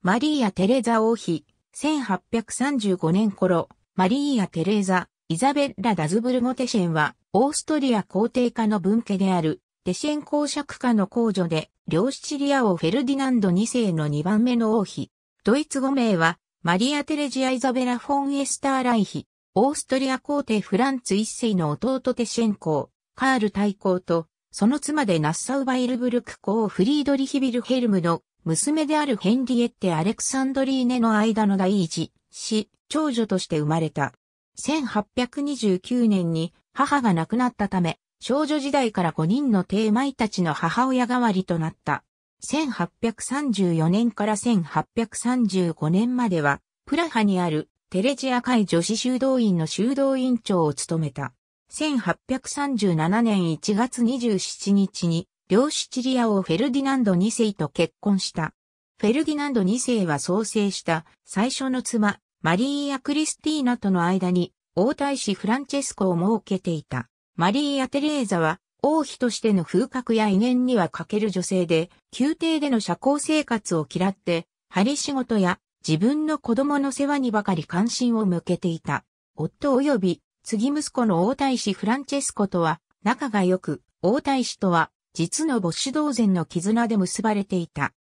マリーア・テレザ王妃、1835年頃、マリーア・テレザ、イザベッラ・ダズブルゴ・テシェンは、オーストリア皇帝家の分家である、テシェン公爵家の公女で、両シチリア王フェルディナンド2世の2番目の王妃。ドイツ語名は、マリア・テレジア・イザベラ・フォン・エスター・ライヒ。オーストリア皇帝フランツ1世の弟テシェン公、カール大公と、その妻でナッサウバイルブルク公フリードリヒビルヘルムの娘であるヘンリエッテ・アレクサンドリーネの間の第一子、長女として生まれた。1829年に母が亡くなったため、少女時代から5人の帝舞たちの母親代わりとなった。1834年から1835年までは、プラハにあるテレジア会女子修道院の修道院長を務めた。1837年1月27日に両シチリア王フェルディナンド2世と結婚した。フェルディナンド2世は創生した最初の妻、マリーア・クリスティーナとの間に王太子フランチェスコを設けていた。マリーア・テレーザは王妃としての風格や威厳には欠ける女性で、宮廷での社交生活を嫌って、針仕事や自分の子供の世話にばかり関心を向けていた。夫及び、次息子の王太子フランチェスコとは仲が良く、王太子とは実の母子同然の絆で結ばれていた。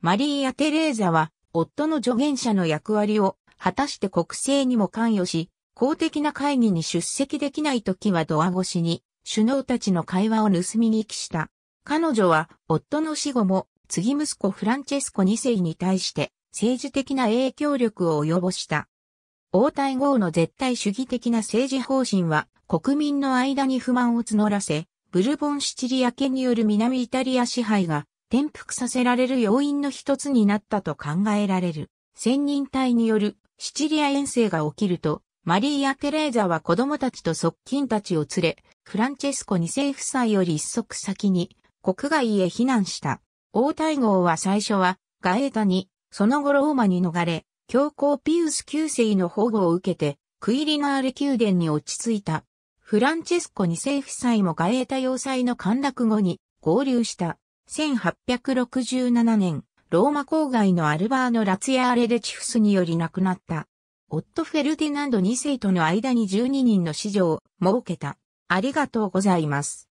マリーア・テレーザは、夫の助言者の役割を果たして国政にも関与し、公的な会議に出席できない時はドア越しに首脳たちの会話を盗み聞きした。彼女は夫の死後も次息子フランチェスコ2世に対して政治的な影響力を及ぼした。応対号の絶対主義的な政治方針は国民の間に不満を募らせ、ブルボンシチリア家による南イタリア支配が転覆させられる要因の一つになったと考えられる。仙人隊によるシチリア遠征が起きると、マリーア・テレーザは子供たちと側近たちを連れ、フランチェスコ2世夫妻より一足先に国外へ避難した。王太后は最初はガエータに、その後ローマに逃れ、教皇ピウス9世の保護を受けて、クイリナーレ宮殿に落ち着いた。フランチェスコ2世夫妻もガエータ要塞の陥落後に合流した。1867年、ローマ郊外のアルバーノ・ラツィアーレ・デチフスにより亡くなった。オット・フェルディナンド2世との間に12人の子女を設けた。ありがとうございます。